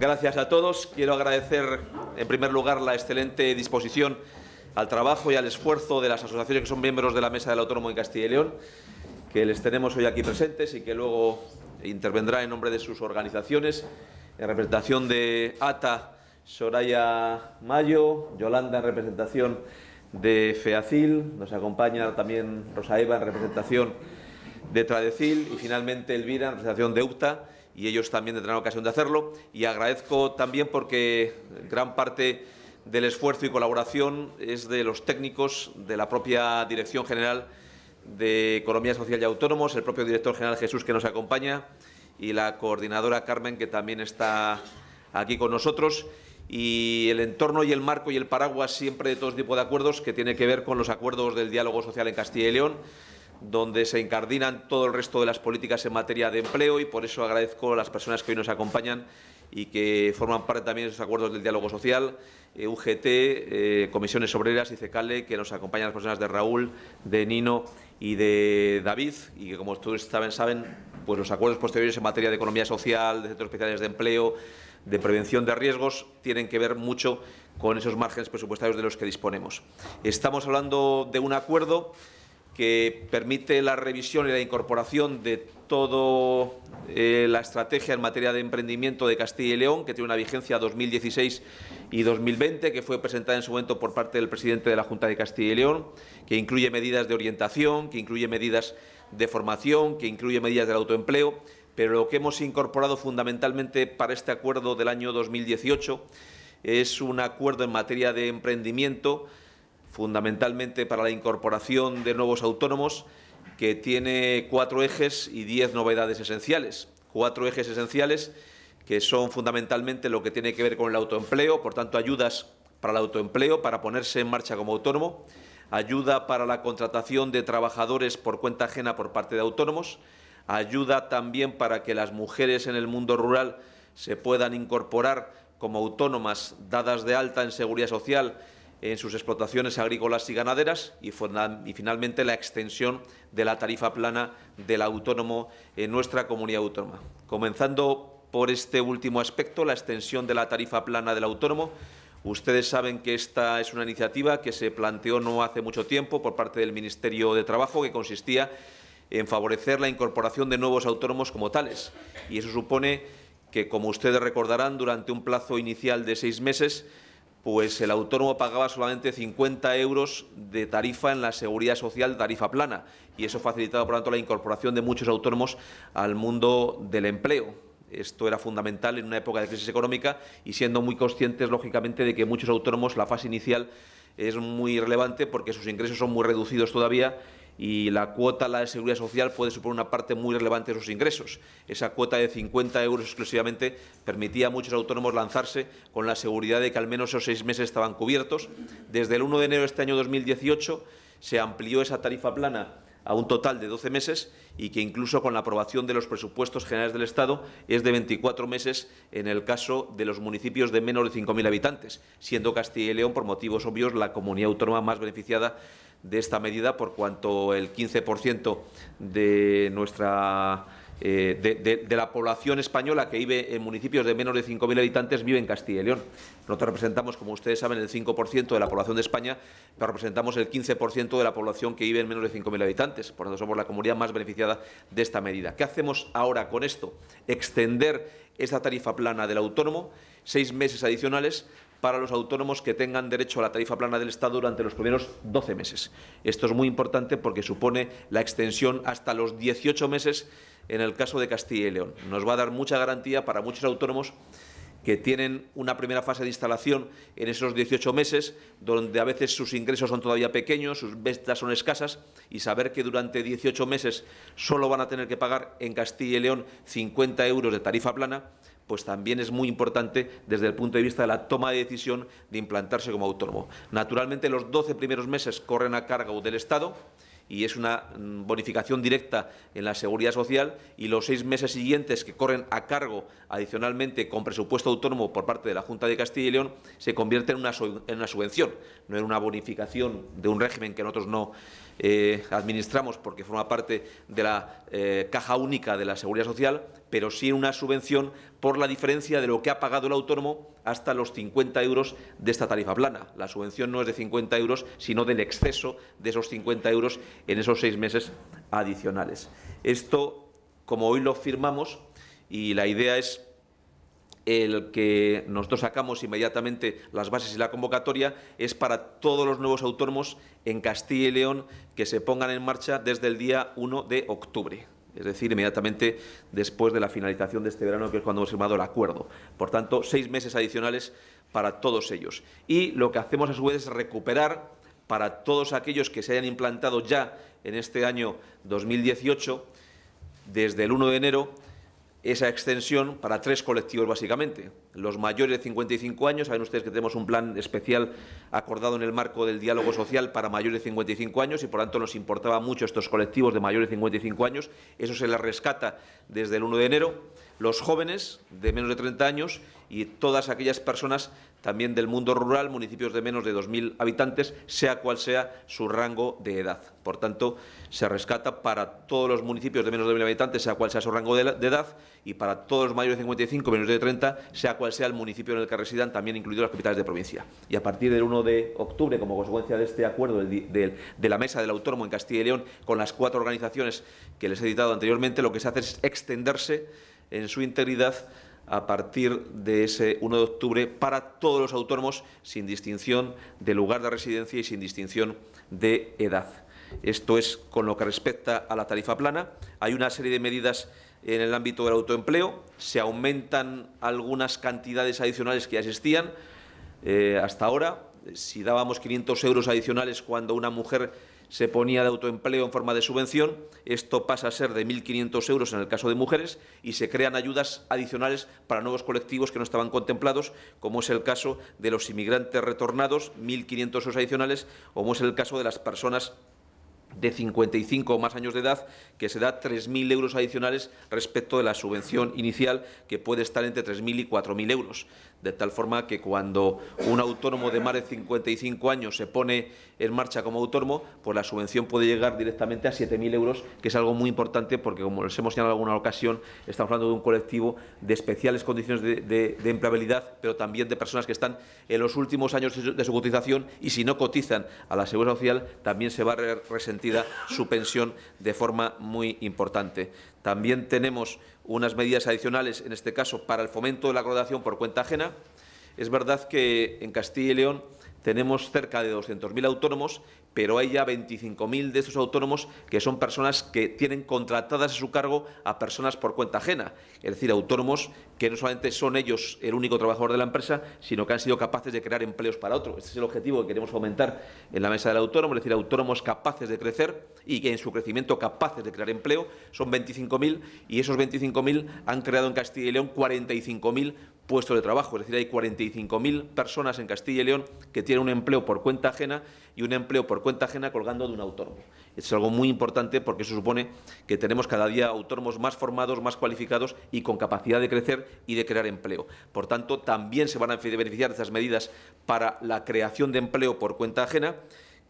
Gracias a todos. Quiero agradecer, en primer lugar, la excelente disposición al trabajo y al esfuerzo de las asociaciones que son miembros de la Mesa del Autónomo de Castilla y León, que les tenemos hoy aquí presentes y que luego intervendrá en nombre de sus organizaciones, en representación de ATA, Soraya Mayo, Yolanda en representación de FEACIL, nos acompaña también Rosa Eva en representación de Tradecil y finalmente Elvira en representación de UPTA y ellos también tendrán ocasión de hacerlo. Y agradezco también porque gran parte del esfuerzo y colaboración es de los técnicos de la propia Dirección General de Economía Social y Autónomos, el propio director general Jesús que nos acompaña y la coordinadora Carmen que también está aquí con nosotros y el entorno y el marco y el paraguas siempre de todo este tipo de acuerdos que tiene que ver con los acuerdos del diálogo social en Castilla y León donde se encardinan todo el resto de las políticas en materia de empleo y por eso agradezco a las personas que hoy nos acompañan y que forman parte también de esos acuerdos del diálogo social, eh, UGT, eh, Comisiones Obreras y CECALE, que nos acompañan las personas de Raúl, de Nino y de David, y que como ustedes saben, saben pues los acuerdos posteriores en materia de economía social, de centros especiales de empleo, de prevención de riesgos, tienen que ver mucho con esos márgenes presupuestarios de los que disponemos. Estamos hablando de un acuerdo que permite la revisión y la incorporación de toda eh, la estrategia en materia de emprendimiento de Castilla y León, que tiene una vigencia 2016 y 2020, que fue presentada en su momento por parte del presidente de la Junta de Castilla y León, que incluye medidas de orientación, que incluye medidas de formación, que incluye medidas del autoempleo, pero lo que hemos incorporado fundamentalmente para este acuerdo del año 2018 es un acuerdo en materia de emprendimiento fundamentalmente para la incorporación de nuevos autónomos, que tiene cuatro ejes y diez novedades esenciales. Cuatro ejes esenciales que son fundamentalmente lo que tiene que ver con el autoempleo, por tanto, ayudas para el autoempleo, para ponerse en marcha como autónomo, ayuda para la contratación de trabajadores por cuenta ajena por parte de autónomos, ayuda también para que las mujeres en el mundo rural se puedan incorporar como autónomas dadas de alta en seguridad social en sus explotaciones agrícolas y ganaderas y, finalmente la extensión de la tarifa plana del autónomo en nuestra comunidad autónoma. Comenzando por este último aspecto, la extensión de la tarifa plana del autónomo, ustedes saben que esta es una iniciativa que se planteó no hace mucho tiempo por parte del Ministerio de Trabajo, que consistía en favorecer la incorporación de nuevos autónomos como tales. Y eso supone que, como ustedes recordarán, durante un plazo inicial de seis meses, pues el autónomo pagaba solamente 50 euros de tarifa en la seguridad social, tarifa plana, y eso facilitaba, por lo tanto, la incorporación de muchos autónomos al mundo del empleo. Esto era fundamental en una época de crisis económica y siendo muy conscientes, lógicamente, de que muchos autónomos, la fase inicial es muy relevante porque sus ingresos son muy reducidos todavía y la cuota la de seguridad social puede suponer una parte muy relevante de sus ingresos. Esa cuota de 50 euros exclusivamente permitía a muchos autónomos lanzarse con la seguridad de que al menos esos seis meses estaban cubiertos. Desde el 1 de enero de este año 2018 se amplió esa tarifa plana a un total de 12 meses y que incluso con la aprobación de los presupuestos generales del Estado es de 24 meses en el caso de los municipios de menos de 5.000 habitantes, siendo Castilla y León, por motivos obvios, la comunidad autónoma más beneficiada de esta medida, por cuanto el 15% de nuestra eh, de, la población española que vive en municipios de menos de 5.000 habitantes vive en Castilla y León. Nosotros representamos, como ustedes saben, el 5% de la población de España, pero representamos el 15% de la población que vive en menos de 5.000 habitantes. Por lo tanto, somos la comunidad más beneficiada de esta medida. ¿Qué hacemos ahora con esto? Extender esta tarifa plana del autónomo, seis meses adicionales, para los autónomos que tengan derecho a la tarifa plana del Estado durante los primeros 12 meses. Esto es muy importante porque supone la extensión hasta los 18 meses en el caso de Castilla y León. Nos va a dar mucha garantía para muchos autónomos que tienen una primera fase de instalación en esos 18 meses, donde a veces sus ingresos son todavía pequeños, sus ventas son escasas, y saber que durante 18 meses solo van a tener que pagar en Castilla y León 50 euros de tarifa plana, pues también es muy importante desde el punto de vista de la toma de decisión de implantarse como autónomo. Naturalmente, los 12 primeros meses corren a cargo del Estado y es una mm, bonificación directa en la seguridad social y los seis meses siguientes que corren a cargo adicionalmente con presupuesto autónomo por parte de la Junta de Castilla y León se convierte en en una subvención, no en una bonificación de un régimen que nosotros no eh, administramos porque forma parte de la eh, caja única de la seguridad social, pero sí una subvención por la diferencia de lo que ha pagado el autónomo hasta los 50 euros de esta tarifa plana. La subvención no es de 50 euros, sino del exceso de esos 50 euros en esos seis meses adicionales. Esto, como hoy lo firmamos, y la idea es el que nosotros sacamos inmediatamente las bases y la convocatoria es para todos los nuevos autónomos en Castilla y León que se pongan en marcha desde el día 1 de octubre. Es decir, inmediatamente después de la finalización de este verano, que es cuando hemos firmado el acuerdo. Por tanto, seis meses adicionales para todos ellos. Y lo que hacemos a su vez es recuperar para todos aquellos que se hayan implantado ya en este año 2018, desde el 1 de enero, esa extensión para tres colectivos básicamente. Los mayores de 55 años, saben ustedes que tenemos un plan especial acordado en el marco del diálogo social para mayores de 55 años y por tanto nos importaba mucho estos colectivos de mayores de 55 años. Eso se les rescata desde el 1 de enero los jóvenes de menos de 30 años y todas aquellas personas también del mundo rural, municipios de menos de 2.000 habitantes, sea cual sea su rango de edad. Por tanto, se rescata para todos los municipios de menos de 2.000 habitantes, sea cual sea su rango de, edad, y para todos los mayores de 55, menos de 30, sea cual sea el municipio en el que residan, también incluidos las capitales de provincia. Y a partir del 1 de octubre, como consecuencia de este acuerdo de, la Mesa del Autónomo en Castilla y León, con las cuatro organizaciones que les he citado anteriormente, lo que se hace es extenderse en su integridad a partir de ese 1 de octubre para todos los autónomos sin distinción de lugar de residencia y sin distinción de edad. Esto es con lo que respecta a la tarifa plana. Hay una serie de medidas en el ámbito del autoempleo. Se aumentan algunas cantidades adicionales que ya existían eh, hasta ahora. Si dábamos 500 euros adicionales cuando una mujer se ponía de autoempleo en forma de subvención, esto pasa a ser de 1.500 euros en el caso de mujeres y se crean ayudas adicionales para nuevos colectivos que no estaban contemplados, como es el caso de los inmigrantes retornados, 1.500 euros adicionales, como es el caso de las personas de 55 o más años de edad, que se da 3.000 euros adicionales respecto de la subvención inicial, que puede estar entre 3.000 y 4.000 euros de tal forma que cuando un autónomo de más de 55 años se pone en marcha como autónomo, pues la subvención puede llegar directamente a 7.000 euros, que es algo muy importante porque, como les hemos señalado en alguna ocasión, estamos hablando de un colectivo de especiales condiciones de, empleabilidad, pero también de personas que están en los últimos años de su cotización y si no cotizan a la Seguridad Social, también se va a resentir su pensión de forma muy importante. También tenemos unas medidas adicionales, en este caso, para el fomento de la colocación por cuenta ajena. Es verdad que en Castilla y León tenemos cerca de 200.000 autónomos, pero hay ya 25.000 de esos autónomos que son personas que tienen contratadas a su cargo a personas por cuenta ajena, es decir, autónomos que no solamente son ellos el único trabajador de la empresa, sino que han sido capaces de crear empleos para otro. Este es el objetivo que queremos fomentar en la mesa del autónomo, es decir, autónomos capaces de crecer y que en su crecimiento capaces de crear empleo. Son 25.000 y esos 25.000 han creado en Castilla y León 45.000 puesto de trabajo, es decir, hay 45.000 personas en Castilla y León que tienen un empleo por cuenta ajena y un empleo por cuenta ajena colgando de un autónomo. Es algo muy importante porque eso supone que tenemos cada día autónomos más formados, más cualificados y con capacidad de crecer y de crear empleo. Por tanto, también se van a beneficiar de estas medidas para la creación de empleo por cuenta ajena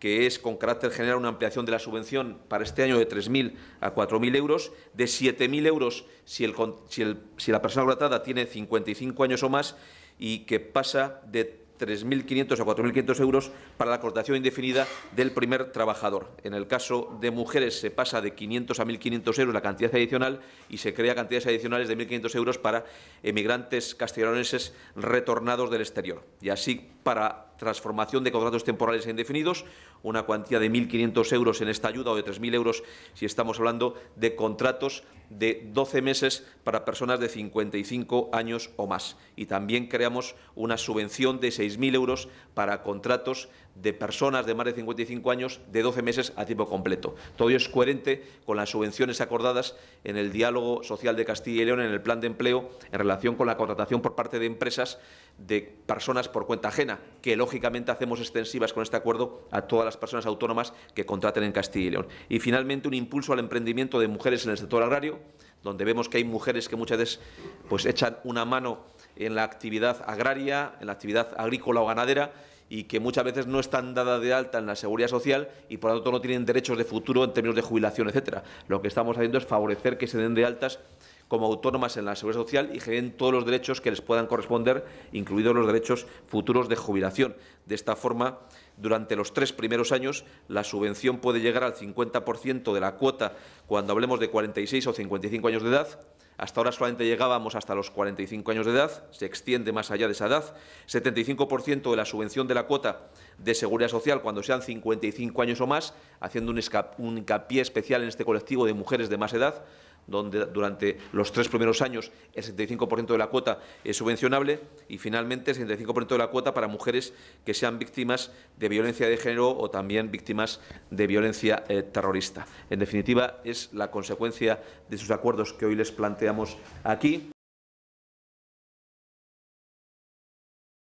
que es con carácter general una ampliación de la subvención para este año de 3.000 a 4.000 euros, de 7.000 euros si, la persona contratada tiene 55 años o más y que pasa de 3.500 a 4.500 euros para la cotización indefinida del primer trabajador. En el caso de mujeres se pasa de 500 a 1.500 euros la cantidad adicional y se crea cantidades adicionales de 1.500 euros para emigrantes castellonenses retornados del exterior. Y así para transformación de contratos temporales e indefinidos, una cuantía de 1.500 euros en esta ayuda o de 3.000 euros si estamos hablando de contratos de 12 meses para personas de 55 años o más. Y también creamos una subvención de 6.000 euros para contratos de personas de más de 55 años de 12 meses a tiempo completo. Todo ello es coherente con las subvenciones acordadas en el diálogo social de Castilla y León en el plan de empleo en relación con la contratación por parte de empresas de personas por cuenta ajena, que lógicamente hacemos extensivas con este acuerdo a todas las personas autónomas que contraten en Castilla y León. Y finalmente un impulso al emprendimiento de mujeres en el sector agrario, donde vemos que hay mujeres que muchas veces pues echan una mano en la actividad agraria, en la actividad agrícola o ganadera y que muchas veces no están dadas de alta en la seguridad social y por lo tanto no tienen derechos de futuro en términos de jubilación, etcétera. Lo que estamos haciendo es favorecer que se den de altas como autónomas en la seguridad social y generen todos los derechos que les puedan corresponder, incluidos los derechos futuros de jubilación. De esta forma, durante los tres primeros años, la subvención puede llegar al 50% de la cuota cuando hablemos de 46 o 55 años de edad hasta ahora solamente llegábamos hasta los 45 años de edad, se extiende más allá de esa edad. 75% de la subvención de la cuota de seguridad social cuando sean 55 años o más, haciendo un, hincapié especial en este colectivo de mujeres de más edad donde durante los tres primeros años el 75% de la cuota es subvencionable y finalmente el 65% de la cuota para mujeres que sean víctimas de violencia de género o también víctimas de violencia eh, terrorista. En definitiva, es la consecuencia de esos acuerdos que hoy les planteamos aquí.